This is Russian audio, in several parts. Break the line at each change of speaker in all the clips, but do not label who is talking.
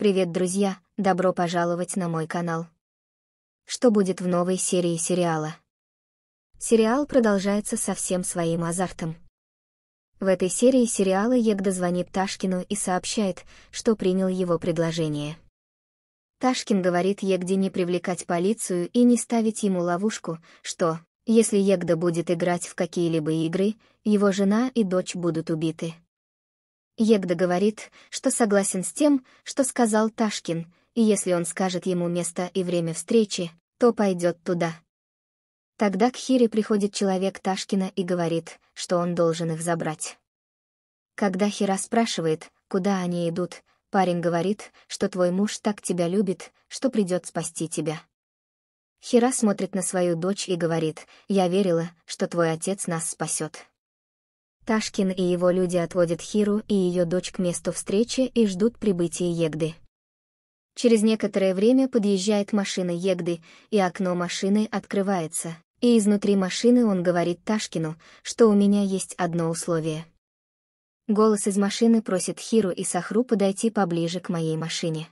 Привет, друзья, добро пожаловать на мой канал. Что будет в новой серии сериала? Сериал продолжается со всем своим азартом. В этой серии сериала Егда звонит Ташкину и сообщает, что принял его предложение. Ташкин говорит Егде не привлекать полицию и не ставить ему ловушку, что, если Егда будет играть в какие-либо игры, его жена и дочь будут убиты. Егда говорит, что согласен с тем, что сказал Ташкин, и если он скажет ему место и время встречи, то пойдет туда. Тогда к Хире приходит человек Ташкина и говорит, что он должен их забрать. Когда Хира спрашивает, куда они идут, парень говорит, что твой муж так тебя любит, что придет спасти тебя. Хира смотрит на свою дочь и говорит, «Я верила, что твой отец нас спасет». Ташкин и его люди отводят Хиру и ее дочь к месту встречи и ждут прибытия Егды. Через некоторое время подъезжает машина Егды, и окно машины открывается, и изнутри машины он говорит Ташкину, что у меня есть одно условие. Голос из машины просит Хиру и Сахру подойти поближе к моей машине.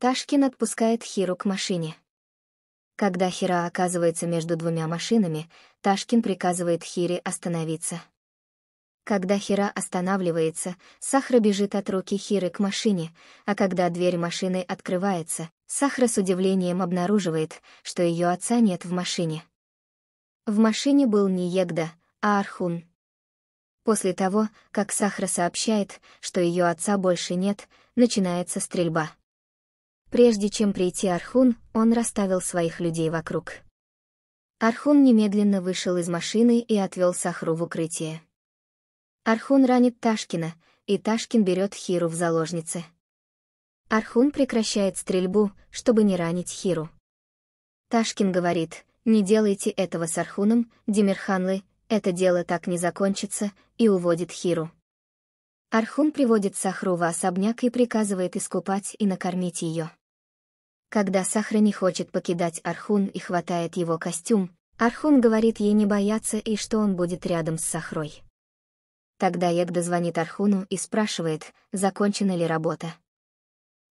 Ташкин отпускает Хиру к машине. Когда Хира оказывается между двумя машинами, Ташкин приказывает Хире остановиться. Когда Хира останавливается, Сахра бежит от руки Хиры к машине, а когда дверь машины открывается, Сахра с удивлением обнаруживает, что ее отца нет в машине. В машине был не Егда, а Архун. После того, как Сахра сообщает, что ее отца больше нет, начинается стрельба. Прежде чем прийти Архун, он расставил своих людей вокруг. Архун немедленно вышел из машины и отвел Сахру в укрытие. Архун ранит Ташкина, и Ташкин берет Хиру в заложницы. Архун прекращает стрельбу, чтобы не ранить Хиру. Ташкин говорит, не делайте этого с Архуном, Демирханлы, это дело так не закончится, и уводит Хиру. Архун приводит Сахру в особняк и приказывает искупать и накормить ее. Когда Сахра не хочет покидать Архун и хватает его костюм, Архун говорит ей не бояться и что он будет рядом с Сахрой. Тогда Егда звонит Архуну и спрашивает, закончена ли работа.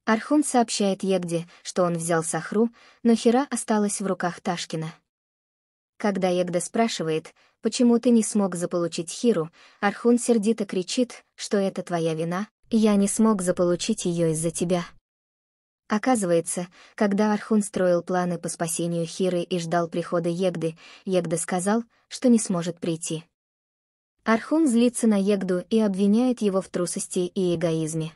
Архун сообщает Егде, что он взял Сахру, но Хира осталась в руках Ташкина. Когда Егда спрашивает, почему ты не смог заполучить Хиру, Архун сердито кричит, что это твоя вина, я не смог заполучить ее из-за тебя. Оказывается, когда Архун строил планы по спасению Хиры и ждал прихода Егды, Егда сказал, что не сможет прийти. Архун злится на Егду и обвиняет его в трусости и эгоизме.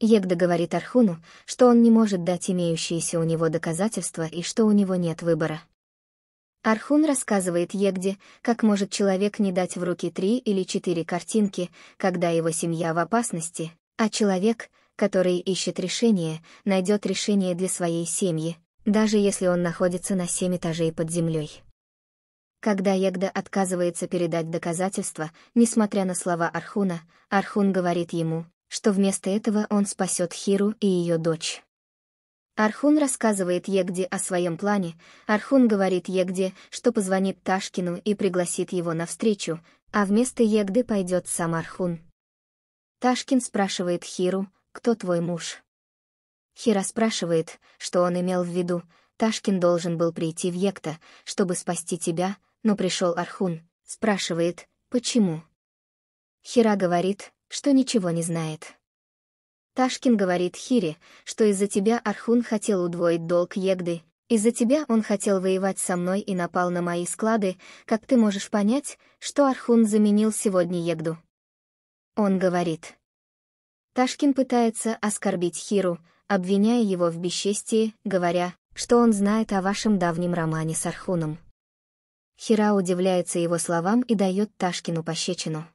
Егда говорит Архуну, что он не может дать имеющиеся у него доказательства и что у него нет выбора. Архун рассказывает Егде, как может человек не дать в руки три или четыре картинки, когда его семья в опасности, а человек, который ищет решение, найдет решение для своей семьи, даже если он находится на семь этажей под землей. Когда Егда отказывается передать доказательства, несмотря на слова Архуна, Архун говорит ему, что вместо этого он спасет Хиру и ее дочь. Архун рассказывает Егде о своем плане, Архун говорит Егде, что позвонит Ташкину и пригласит его на встречу, а вместо Егды пойдет сам Архун. Ташкин спрашивает Хиру, кто твой муж? Хира спрашивает, что он имел в виду, Ташкин должен был прийти в Екта, чтобы спасти тебя, но «Ну, пришел Архун, спрашивает, почему. Хира говорит, что ничего не знает. Ташкин говорит Хире, что из-за тебя Архун хотел удвоить долг Егды, из-за тебя он хотел воевать со мной и напал на мои склады, как ты можешь понять, что Архун заменил сегодня Егду. Он говорит. Ташкин пытается оскорбить Хиру, обвиняя его в бесчестии, говоря, что он знает о вашем давнем романе с Архуном. Хира удивляется его словам и дает Ташкину пощечину.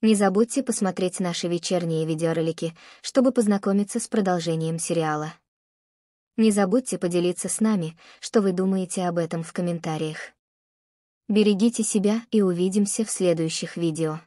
Не забудьте посмотреть наши вечерние видеоролики, чтобы познакомиться с продолжением сериала. Не забудьте поделиться с нами, что вы думаете об этом в комментариях. Берегите себя и увидимся в следующих видео.